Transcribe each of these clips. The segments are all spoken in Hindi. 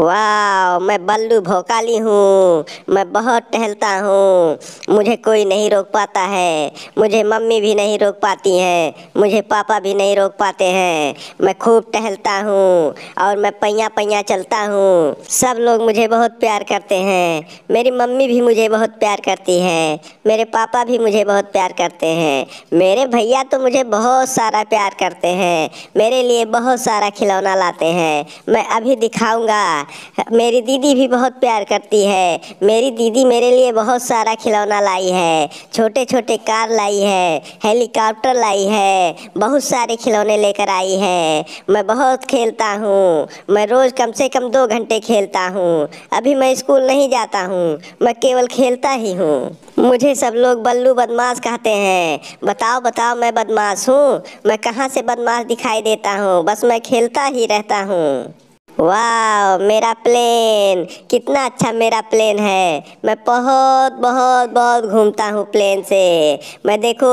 वाह मैं बल्लू भोकाली हूँ मैं बहुत टहलता हूँ मुझे कोई नहीं रोक पाता है मुझे मम्मी भी नहीं रोक पाती हैं मुझे पापा भी नहीं रोक पाते हैं मैं खूब टहलता हूँ और मैं पैया पैया चलता हूँ सब लोग मुझे बहुत प्यार करते हैं मेरी मम्मी भी मुझे बहुत प्यार करती है मेरे पापा भी मुझे बहुत प्यार करते हैं मेरे भैया तो मुझे बहुत सारा प्यार करते हैं मेरे लिए बहुत सारा खिलौना लाते हैं मैं अभी दिखाऊँगा मेरी दीदी भी बहुत प्यार करती है मेरी दीदी मेरे लिए बहुत सारा खिलौना लाई है छोटे छोटे कार लाई है हेलीकॉप्टर लाई है बहुत सारे खिलौने लेकर आई है मैं बहुत खेलता हूँ मैं रोज़ कम से कम दो घंटे खेलता हूँ अभी मैं स्कूल नहीं जाता हूँ मैं केवल खेलता ही हूँ मुझे सब लोग बल्लू बदमाश कहते हैं बताओ बताओ मैं बदमाश हूँ मैं कहाँ से बदमाश दिखाई देता हूँ बस मैं खेलता ही रहता हूँ वाह मेरा प्लेन कितना अच्छा मेरा प्लेन है मैं बहुत बहुत बहुत घूमता हूँ प्लेन से मैं देखो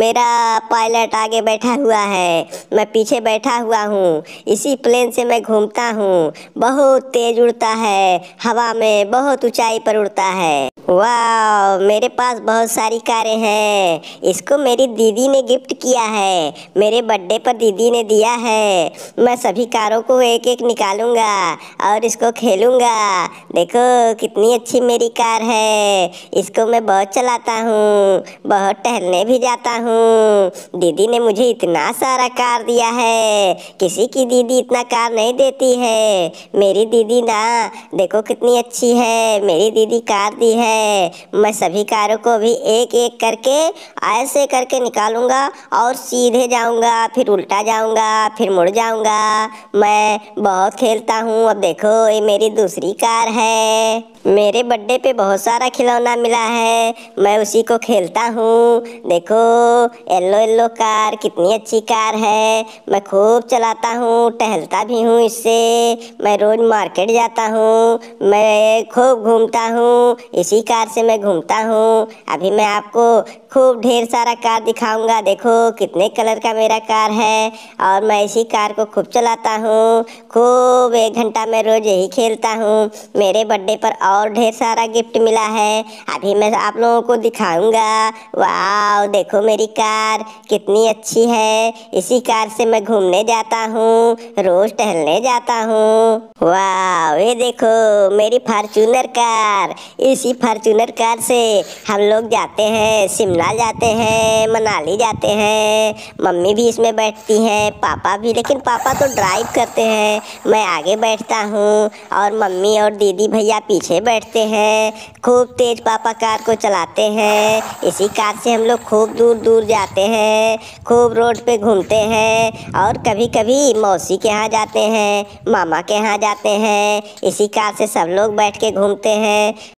मेरा पायलट आगे बैठा हुआ है मैं पीछे बैठा हुआ हूँ इसी प्लेन से मैं घूमता हूँ बहुत तेज़ उड़ता है हवा में बहुत ऊंचाई पर उड़ता है वाह मेरे पास बहुत सारी कारें हैं इसको मेरी दीदी ने गिफ्ट किया है मेरे बर्थडे पर दीदी ने दिया है मैं सभी कारों को एक एक निकालूंगा और इसको खेलूंगा देखो कितनी अच्छी मेरी कार है इसको मैं बहुत चलाता हूँ बहुत टहलने भी जाता हूँ दीदी ने मुझे इतना सारा कार दिया है किसी की दीदी इतना कार नहीं देती है मेरी दीदी ना देखो कितनी अच्छी है मेरी दीदी कार दी है है मैं सभी कारों को भी एक एक करके ऐसे करके निकालूंगा और सीधे जाऊंगा फिर उल्टा जाऊंगा फिर मुड़ जाऊंगा मैं बहुत खेलता हूँ अब देखो ये मेरी दूसरी कार है मेरे बर्थडे पे बहुत सारा खिलौना मिला है मैं उसी को खेलता हूँ देखो येल्लो येल्लो कार कितनी अच्छी कार है मैं खूब चलाता हूँ टहलता भी हूँ इससे मैं रोज़ मार्केट जाता हूँ मैं खूब घूमता हूँ इसी कार से मैं घूमता हूँ अभी मैं आपको खूब ढेर सारा कार दिखाऊंगा देखो कितने कलर का मेरा कार है और मैं इसी कार को खूब चलाता हूँ खूब एक घंटा मैं रोज़ यही खेलता हूँ मेरे बर्थडे पर और और ढेर सारा गिफ्ट मिला है अभी मैं आप लोगों को दिखाऊंगा वाह देखो मेरी कार कितनी अच्छी है इसी कार से मैं घूमने जाता हूँ रोज टहलने जाता हूँ वाह ये देखो मेरी फार्चूनर कार इसी फार्चूनर कार से हम लोग जाते हैं शिमला जाते हैं मनाली जाते हैं मम्मी भी इसमें बैठती हैं पापा भी लेकिन पापा तो ड्राइव करते हैं मैं आगे बैठता हूँ और मम्मी और दीदी भैया पीछे बैठते हैं खूब तेज पापा कार को चलाते हैं इसी कार से हम लोग खूब दूर दूर जाते हैं खूब रोड पे घूमते हैं और कभी कभी मौसी के यहाँ जाते हैं मामा के यहाँ जाते हैं इसी कार से सब लोग बैठ के घूमते हैं